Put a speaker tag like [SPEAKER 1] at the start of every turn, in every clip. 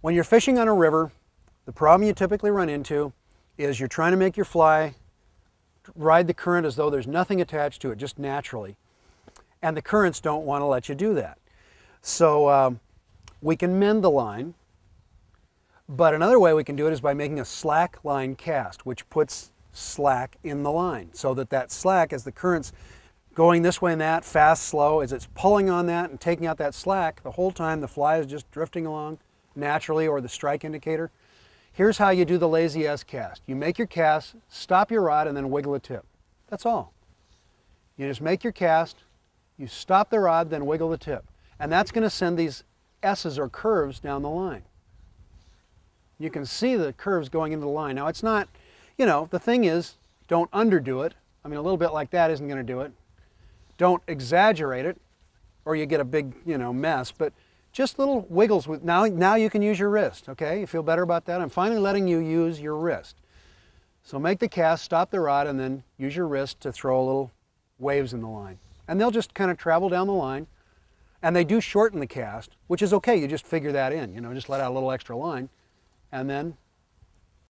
[SPEAKER 1] When you're fishing on a river, the problem you typically run into is you're trying to make your fly ride the current as though there's nothing attached to it, just naturally. And the currents don't want to let you do that. So um, we can mend the line, but another way we can do it is by making a slack line cast, which puts slack in the line so that that slack, as the current's going this way and that, fast, slow, as it's pulling on that and taking out that slack, the whole time the fly is just drifting along naturally or the strike indicator. Here's how you do the lazy S cast. You make your cast, stop your rod, and then wiggle a tip. That's all. You just make your cast, you stop the rod, then wiggle the tip. And that's going to send these S's or curves down the line. You can see the curves going into the line. Now it's not, you know, the thing is, don't underdo it. I mean, a little bit like that isn't going to do it. Don't exaggerate it, or you get a big, you know, mess. But just little wiggles with, now, now you can use your wrist, okay? You feel better about that? I'm finally letting you use your wrist. So make the cast, stop the rod, and then use your wrist to throw little waves in the line. And they'll just kind of travel down the line. And they do shorten the cast, which is okay. You just figure that in, you know, just let out a little extra line. And then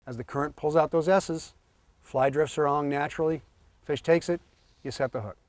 [SPEAKER 1] as the current pulls out those S's, fly drifts are on naturally, fish takes it, you set the hook.